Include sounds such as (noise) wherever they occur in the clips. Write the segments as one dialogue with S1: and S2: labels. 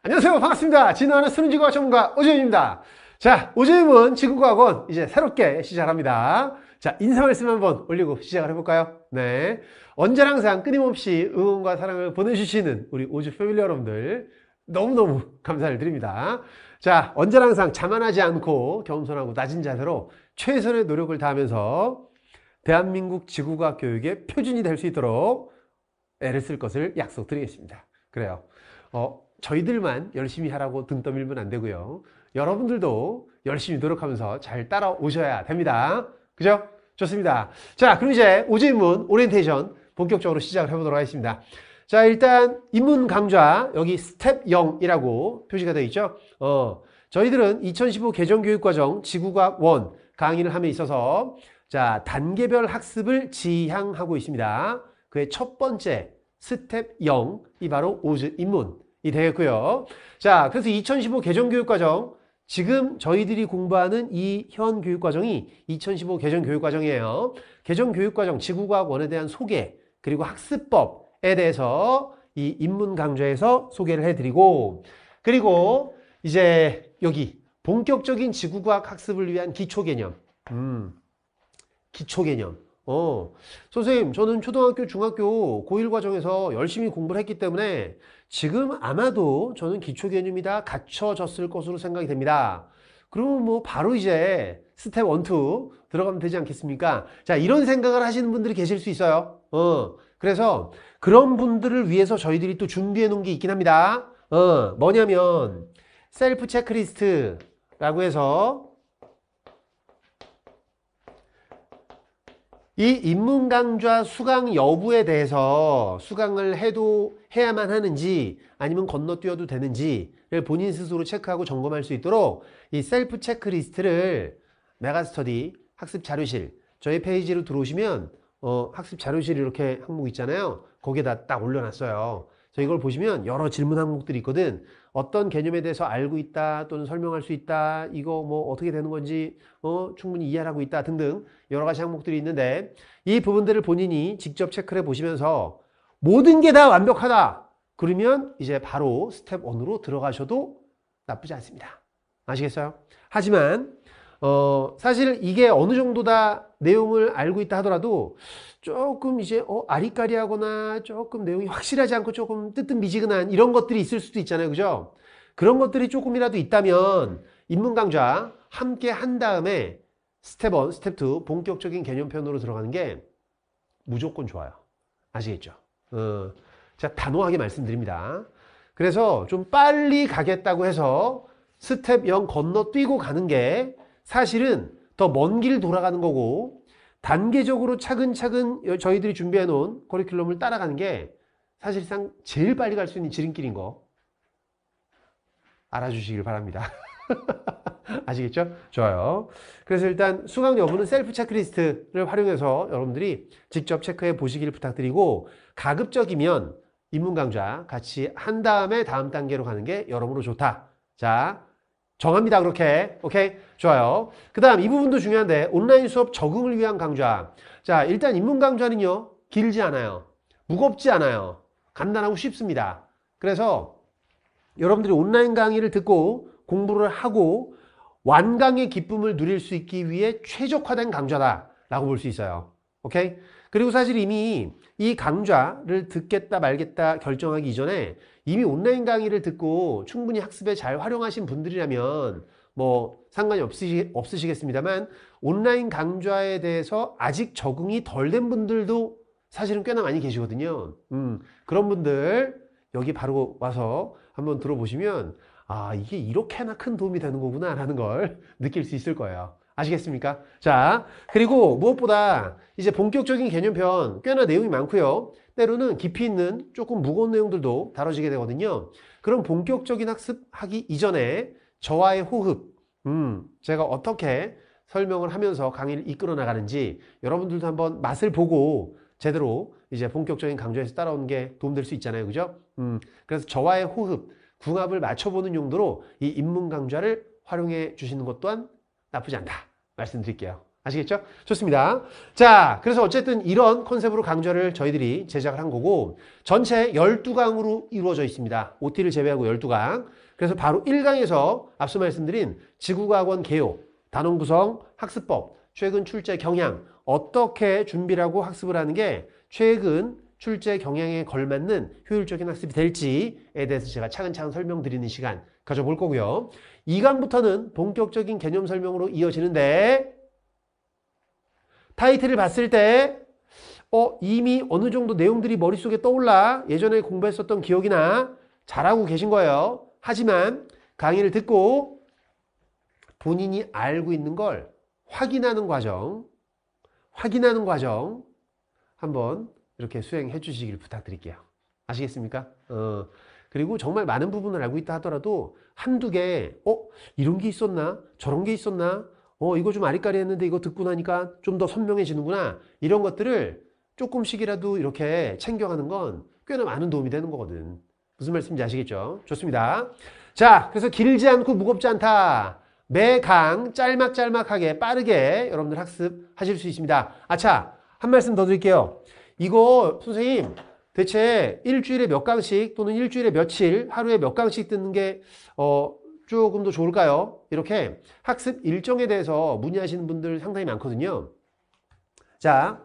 S1: 안녕하세요 반갑습니다 진화하는 수능지구학 전문가 오재입니다 자 오재임은 지구과학원 이제 새롭게 시작합니다 자 인사 말씀 한번 올리고 시작을 해볼까요 네 언제나 항상 끊임없이 응원과 사랑을 보내주시는 우리 오주 패밀리 여러분들 너무너무 감사를 드립니다 자 언제나 항상 자만하지 않고 겸손하고 낮은 자세로 최선의 노력을 다하면서 대한민국 지구과학 교육의 표준이 될 수 있도록 애를 쓸 것을 약속드리겠습니다 그래요 어, 저희들만 열심히 하라고 등 떠밀면 안 되고요. 여러분들도 열심히 노력하면서 잘 따라오셔야 됩니다. 그죠? 좋습니다. 자, 그럼 이제 오제문 오리엔테이션 본격적으로 시작을 해보도록 하겠습니다. 자, 일단 입문 강좌 여기 스텝 0이라고 표시가 되어 있죠. 어, 저희들은 2015 개정교육과정 지구과학 1 강의를 함에 있어서 자, 단계별 학습을 지향하고 있습니다. 그의 첫 번째 스텝 0이 바로 오즈 입문 이 되겠고요. 자, 그래서 2015 개정 교육과정 지금 저희들이 공부하는 이 현 교육과정이 2015 개정 교육과정이에요. 개정 교육과정 지구과학원에 대한 소개 그리고 학습법에 대해서 이 입문 강좌에서 소개를 해드리고 그리고 이제 여기 본격적인 지구과학 학습을 위한 기초 개념 음, 기초 개념 어, 선생님, 저는 초등학교, 중학교, 고1 과정에서 열심히 공부를 했기 때문에 지금 아마도 저는 기초 개념이 다 갖춰졌을 것으로 생각이 됩니다. 그러면 뭐 바로 이제 스텝 1, 2 들어가면 되지 않겠습니까? 자, 이런 생각을 하시는 분들이 계실 수 있어요. 어, 그래서 그런 분들을 위해서 저희들이 또 준비해 놓은 게 있긴 합니다. 어, 뭐냐면 셀프 체크리스트라고 해서 이 인문강좌 수강 여부에 대해서 수강을 해도 해야만 하는지 아니면 건너뛰어도 되는지를 본인 스스로 체크하고 점검할 수 있도록 이 셀프 체크리스트를 메가스터디 학습 자료실 저희 페이지로 들어오시면 어, 학습 자료실 이렇게 항목 있잖아요 거기에다 딱 올려놨어요 자, 이걸 보시면 여러 질문 항목들이 있거든. 어떤 개념에 대해서 알고 있다, 또는 설명할 수 있다, 이거 뭐 어떻게 되는 건지, 어, 충분히 이해하고 있다 등등 여러 가지 항목들이 있는데 이 부분들을 본인이 직접 체크해 보시면서 모든 게 다 완벽하다. 그러면 이제 바로 스텝 1으로 들어가셔도 나쁘지 않습니다. 아시겠어요? 하지만 어, 사실 이게 어느 정도다 내용을 알고 있다 하더라도 조금 이제 어, 아리까리하거나 조금 내용이 확실하지 않고 조금 뜨뜻미지근한 이런 것들이 있을 수도 있잖아요. 그죠? 그런 것들이 조금이라도 있다면 인문 강좌 함께 한 다음에 스텝 1, 스텝 2 본격적인 개념편으로 들어가는 게 무조건 좋아요. 아시겠죠? 어, 제가 단호하게 말씀드립니다. 그래서 좀 빨리 가겠다고 해서 스텝 0 건너뛰고 가는 게 사실은 더 먼 길 돌아가는 거고 단계적으로 차근차근 저희들이 준비해 놓은 커리큘럼을 따라가는 게 사실상 제일 빨리 갈 수 있는 지름길인 거 알아주시길 바랍니다. (laughs) 아시겠죠? 좋아요. 그래서 일단 수강 여부는 셀프 체크리스트를 활용해서 여러분들이 직접 체크해 보시길 부탁드리고 가급적이면 입문 강좌 같이 한 다음에 다음 단계로 가는 게 여러모로 좋다. 자, 정합니다. 그렇게. 오케이? 좋아요. 그 다음 이 부분도 중요한데 온라인 수업 적응을 위한 강좌. 자 일단 입문 강좌는요. 길지 않아요. 무겁지 않아요. 간단하고 쉽습니다. 그래서 여러분들이 온라인 강의를 듣고 공부를 하고 완강의 기쁨을 누릴 수 있기 위해 최적화된 강좌다 라고 볼 수 있어요 오케이 그리고 사실 이미 이 강좌를 듣겠다 말겠다 결정하기 이전에 이미 온라인 강의를 듣고 충분히 학습에 잘 활용하신 분들이라면 뭐 상관이 없으시, 없으시겠습니다만 온라인 강좌에 대해서 아직 적응이 덜 된 분들도 사실은 꽤나 많이 계시거든요 음, 그런 분들 여기 바로 와서 한번 들어보시면 아 이게 이렇게나 큰 도움이 되는 거구나 라는 걸 (laughs) 느낄 수 있을 거예요 아시겠습니까? 자 그리고 무엇보다 이제 본격적인 개념편 꽤나 내용이 많고요 때로는 깊이 있는 조금 무거운 내용들도 다뤄지게 되거든요. 그럼 본격적인 학습하기 이전에 저와의 호흡, 음, 제가 어떻게 설명을 하면서 강의를 이끌어 나가는지 여러분들도 한번 맛을 보고 제대로 이제 본격적인 강좌에서 따라오는 게 도움될 수 있잖아요. 그죠? 음, 그래서 저와의 호흡, 궁합을 맞춰보는 용도로 이 입문 강좌를 활용해 주시는 것 또한 나쁘지 않다. 말씀드릴게요. 아시겠죠? 좋습니다. 자, 그래서 어쨌든 이런 컨셉으로 강좌를 저희들이 제작을 한 거고 전체 12강으로 이루어져 있습니다. OT를 제외하고 12강. 그래서 바로 1강에서 앞서 말씀드린 지구과학원 개요, 단원 구성, 학습법, 최근 출제 경향, 어떻게 준비하고 학습을 하는 게 최근 출제 경향에 걸맞는 효율적인 학습이 될지에 대해서 제가 차근차근 설명드리는 시간 가져볼 거고요. 2강부터는 본격적인 개념 설명으로 이어지는데 타이틀을 봤을 때 어, 이미 어느 정도 내용들이 머릿속에 떠올라 예전에 공부했었던 기억이나 잘하고 계신 거예요. 하지만 강의를 듣고 본인이 알고 있는 걸 확인하는 과정, 확인하는 과정 한번 이렇게 수행해 주시길 부탁드릴게요. 아시겠습니까? 어, 그리고 정말 많은 부분을 알고 있다 하더라도 한두 개, 어? 이런 게 있었나? 저런 게 있었나? 어 이거 좀 아리까리 했는데 이거 듣고 나니까 좀 더 선명해지는구나 이런 것들을 조금씩이라도 이렇게 챙겨가는 건 꽤나 많은 도움이 되는 거거든 무슨 말씀인지 아시겠죠? 좋습니다 자 그래서 길지 않고 무겁지 않다 매강 짤막짤막하게 빠르게 여러분들 학습하실 수 있습니다 아차 한 말씀 더 드릴게요 이거 선생님 대체 일주일에 몇 강씩 또는 일주일에 며칠 하루에 몇 강씩 듣는 게 어, 조금 더 좋을까요? 이렇게 학습 일정에 대해서 문의하시는 분들 상당히 많거든요. 자,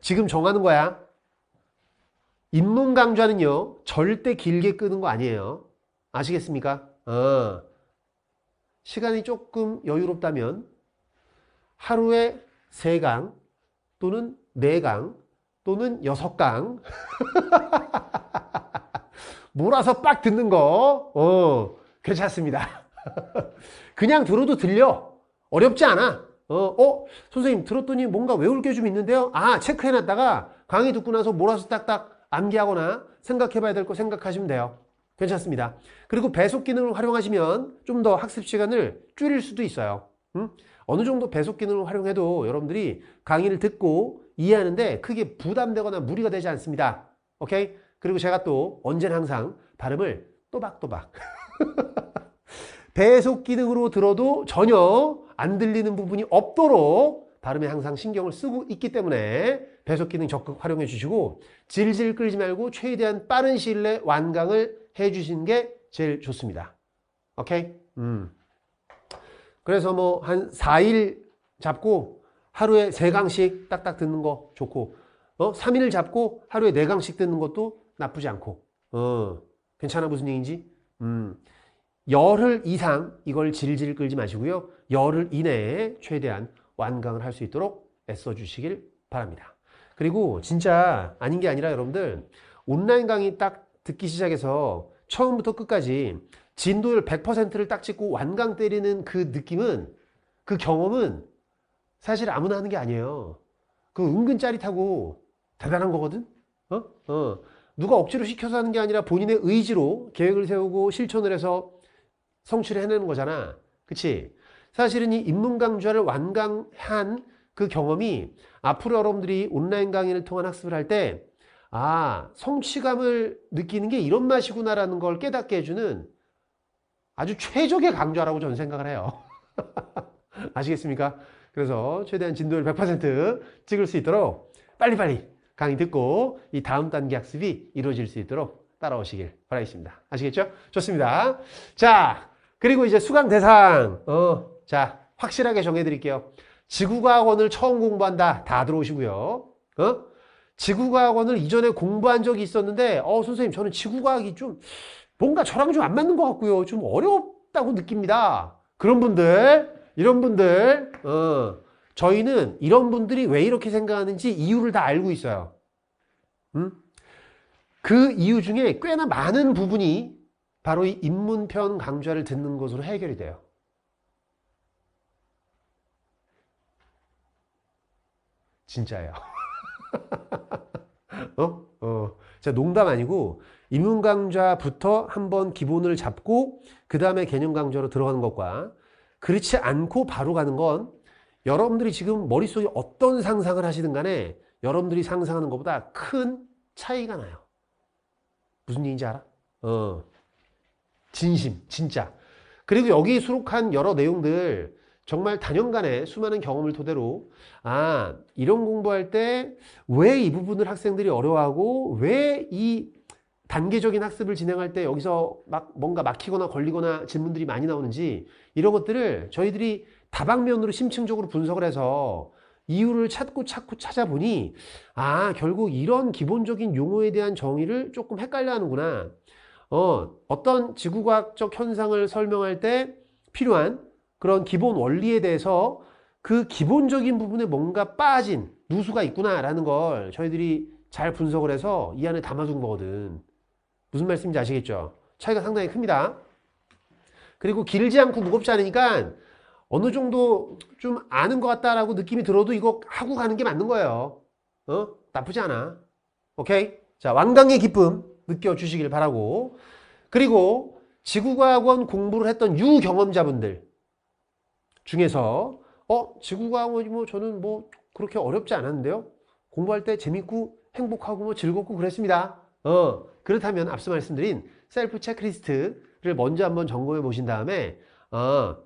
S1: 지금 정하는 거야. 입문 강좌는요. 절대 길게 끄는 거 아니에요. 아시겠습니까? 어. 시간이 조금 여유롭다면 하루에 3강 또는 4강 또는 6강 (laughs) 몰아서 빡 듣는 거 어. 괜찮습니다. (laughs) 그냥 들어도 들려. 어렵지 않아. 어, 어, 선생님 들었더니 뭔가 외울 게 좀 있는데요. 아, 체크해놨다가 강의 듣고 나서 몰아서 딱딱 암기하거나 생각해봐야 될 거 생각하시면 돼요. 괜찮습니다. 그리고 배속 기능을 활용하시면 좀 더 학습 시간을 줄일 수도 있어요. 음? 어느 정도 배속 기능을 활용해도 여러분들이 강의를 듣고 이해하는데 크게 부담되거나 무리가 되지 않습니다. 오케이? 그리고 제가 또 언제나 항상 발음을 또박또박 (laughs) (laughs) 배속 기능으로 들어도 전혀 안 들리는 부분이 없도록 발음에 항상 신경을 쓰고 있기 때문에 배속 기능 적극 활용해 주시고 질질 끌지 말고 최대한 빠른 시일 내 완강을 해 주시는 게 제일 좋습니다. 오케이? 음. 그래서 뭐 한 4일 잡고 하루에 3강씩 딱딱 듣는 거 좋고 어? 3일 잡고 하루에 4강씩 듣는 것도 나쁘지 않고 어, 괜찮아 무슨 얘기인지 음, 열흘 이상 이걸 질질 끌지 마시고요. 열흘 이내에 최대한 완강을 할 수 있도록 애써 주시길 바랍니다. 그리고 진짜 아닌 게 아니라 여러분들 온라인 강의 딱 듣기 시작해서 처음부터 끝까지 진도율 100%를 딱 찍고 완강 때리는 그 느낌은 그 경험은 사실 아무나 하는 게 아니에요. 그 은근 짜릿하고 대단한 거거든? 어? 어. 누가 억지로 시켜서 하는 게 아니라 본인의 의지로 계획을 세우고 실천을 해서 성취를 해내는 거잖아. 그치? 사실은 이 인문강좌를 완강한 그 경험이 앞으로 여러분들이 온라인 강의를 통한 학습을 할 때 아, 성취감을 느끼는 게 이런 맛이구나라는 걸 깨닫게 해주는 아주 최적의 강좌라고 저는 생각을 해요. (laughs) 아시겠습니까? 그래서 최대한 진도율 100% 찍을 수 있도록 빨리빨리 강의 듣고 이 다음 단계 학습이 이루어질 수 있도록 따라오시길 바라겠습니다. 아시겠죠? 좋습니다. 자, 그리고 이제 수강 대상. 어, 자, 확실하게 정해드릴게요. 지구과학원을 처음 공부한다. 다 들어오시고요. 어? 지구과학원을 이전에 공부한 적이 있었는데, 어, 선생님, 저는 지구과학이 좀 뭔가 저랑 좀 안 맞는 것 같고요. 좀 어렵다고 느낍니다. 그런 분들, 이런 분들, 어, 저희는 이런 분들이 왜 이렇게 생각하는지 이유를 다 알고 있어요. 음? 그 이유 중에 꽤나 많은 부분이 바로 이 인문편 강좌를 듣는 것으로 해결이 돼요. 진짜예요. (laughs) 어? 어. 진짜 농담 아니고 인문 강좌부터 한번 기본을 잡고 그 다음에 개념 강좌로 들어가는 것과 그렇지 않고 바로 가는 건 여러분들이 지금 머릿속에 어떤 상상을 하시든 간에 여러분들이 상상하는 것보다 큰 차이가 나요. 무슨 얘기인지 알아? 어. 진심, 진짜. 그리고 여기 수록한 여러 내용들 정말 단연간의 수많은 경험을 토대로 아, 이런 공부할 때 왜 이 부분을 학생들이 어려워하고 왜 이 단계적인 학습을 진행할 때 여기서 막 뭔가 막히거나 걸리거나 질문들이 많이 나오는지 이런 것들을 저희들이 다방면으로 심층적으로 분석을 해서 이유를 찾고 찾고 찾아보니 아 결국 이런 기본적인 용어에 대한 정의를 조금 헷갈려 하는구나 어, 어떤 지구과학적 현상을 설명할 때 필요한 그런 기본 원리에 대해서 그 기본적인 부분에 뭔가 빠진 누수가 있구나라는 걸 저희들이 잘 분석을 해서 이 안에 담아둔 거거든 무슨 말씀인지 아시겠죠? 차이가 상당히 큽니다 그리고 길지 않고 무겁지 않으니까 어느 정도 좀 아는 것 같다라고 느낌이 들어도 이거 하고 가는 게 맞는 거예요. 어? 나쁘지 않아. 오케이? 자, 완강의 기쁨 느껴주시길 바라고. 그리고 지구과학원 공부를 했던 유경험자분들 중에서 어? 지구과학원이 뭐 저는 뭐 그렇게 어렵지 않았는데요. 공부할 때 재밌고 행복하고 뭐 즐겁고 그랬습니다. 어, 그렇다면 앞서 말씀드린 셀프 체크리스트를 먼저 한번 점검해 보신 다음에 어,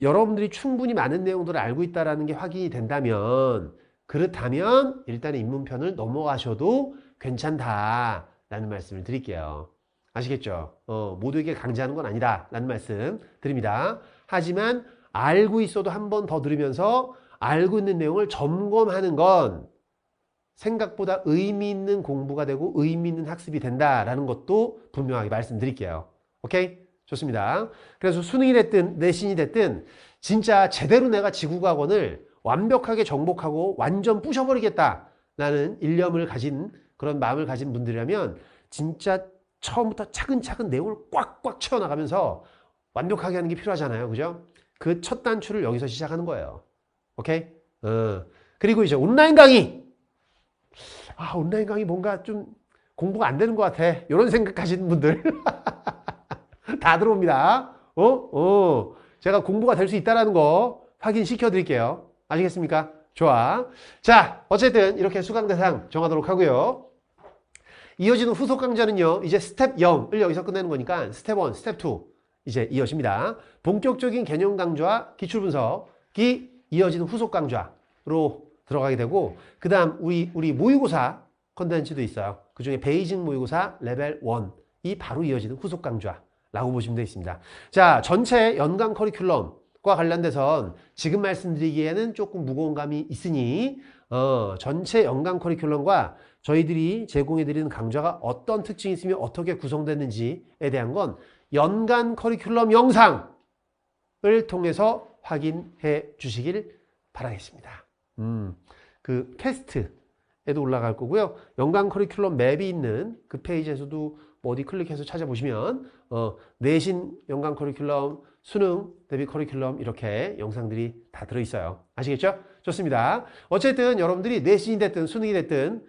S1: 여러분들이 충분히 많은 내용들을 알고 있다는 게 확인이 된다면 그렇다면 일단 입문편을 넘어가셔도 괜찮다라는 말씀을 드릴게요. 아시겠죠? 어, 모두에게 강제하는 건 아니다라는 말씀 드립니다. 하지만 알고 있어도 한 번 더 들으면서 알고 있는 내용을 점검하는 건 생각보다 의미 있는 공부가 되고 의미 있는 학습이 된다라는 것도 분명하게 말씀드릴게요. 오케이? 좋습니다. 그래서 수능이 됐든 내신이 됐든 진짜 제대로 내가 지구과학원을 완벽하게 정복하고 완전 부셔버리겠다. 라는 일념을 가진 그런 마음을 가진 분들이라면 진짜 처음부터 차근차근 내용을 꽉꽉 채워나가면서 완벽하게 하는 게 필요하잖아요. 그죠? 그 첫 단추를 여기서 시작하는 거예요. 오케이? 어. 그리고 이제 온라인 강의. 아, 온라인 강의 뭔가 좀 공부가 안 되는 것 같아. 이런 생각 하시는 분들. (laughs) (laughs) 다 들어옵니다. 어? 어. 제가 공부가 될 수 있다는 거 확인시켜 드릴게요. 아시겠습니까? 좋아. 자, 어쨌든 이렇게 수강 대상 정하도록 하고요. 이어지는 후속 강좌는요. 이제 스텝 0을 여기서 끝내는 거니까 스텝 1, 스텝 2 이제 이어집니다. 본격적인 개념 강좌, 기출 분석이 이어지는 후속 강좌로 들어가게 되고 그 다음 우리 우리 모의고사 컨텐츠도 있어요. 그 중에 베이징 모의고사 레벨 1이 바로 이어지는 후속 강좌 라고 보시면 되겠습니다. 자, 전체 연간 커리큘럼과 관련돼선 지금 말씀드리기에는 조금 무거운 감이 있으니 어, 전체 연간 커리큘럼과 저희들이 제공해드리는 강좌가 어떤 특징이 있으면 어떻게 구성됐는지에 대한 건 연간 커리큘럼 영상을 통해서 확인해 주시길 바라겠습니다. 음, 그 캐스트에도 올라갈 거고요. 연간 커리큘럼 맵이 있는 그 페이지에서도 뭐 어디 클릭해서 찾아보시면 어, 내신 연간 커리큘럼, 수능 대비 커리큘럼 이렇게 영상들이 다 들어있어요. 아시겠죠? 좋습니다. 어쨌든 여러분들이 내신이 됐든 수능이 됐든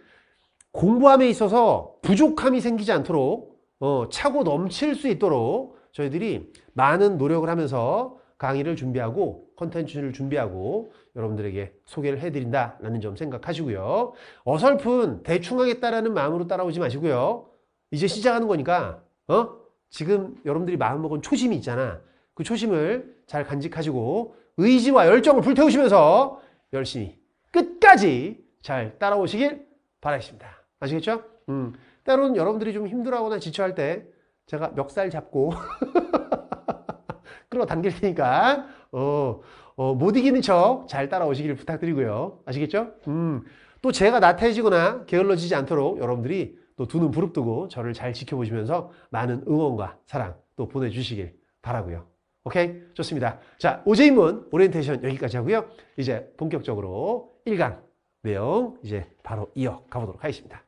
S1: 공부함에 있어서 부족함이 생기지 않도록 어, 차고 넘칠 수 있도록 저희들이 많은 노력을 하면서 강의를 준비하고 컨텐츠를 준비하고 여러분들에게 소개를 해드린다라는 점 생각하시고요. 어설픈 대충 하겠다라는 마음으로 따라오지 마시고요. 이제 시작하는 거니까 어? 지금 여러분들이 마음먹은 초심이 있잖아. 그 초심을 잘 간직하시고 의지와 열정을 불태우시면서 열심히 끝까지 잘 따라오시길 바라겠습니다. 아시겠죠? 음. 때로는 여러분들이 좀 힘들어하거나 지쳐할 때 제가 멱살 잡고 (laughs) 끌어당길 테니까 어, 어, 못 이기는 척 잘 따라오시길 부탁드리고요. 아시겠죠? 음. 또 제가 나태해지거나 게을러지지 않도록 여러분들이 또두눈 부릅뜨고 저를 잘 지켜보시면서 많은 응원과 사랑 또 보내주시길 바라고요. 오케이? 좋습니다. 자, 오제 인문 오리엔테이션 여기까지 하고요. 이제 본격적으로 1강 내용 이제 바로 이어 가보도록 하겠습니다.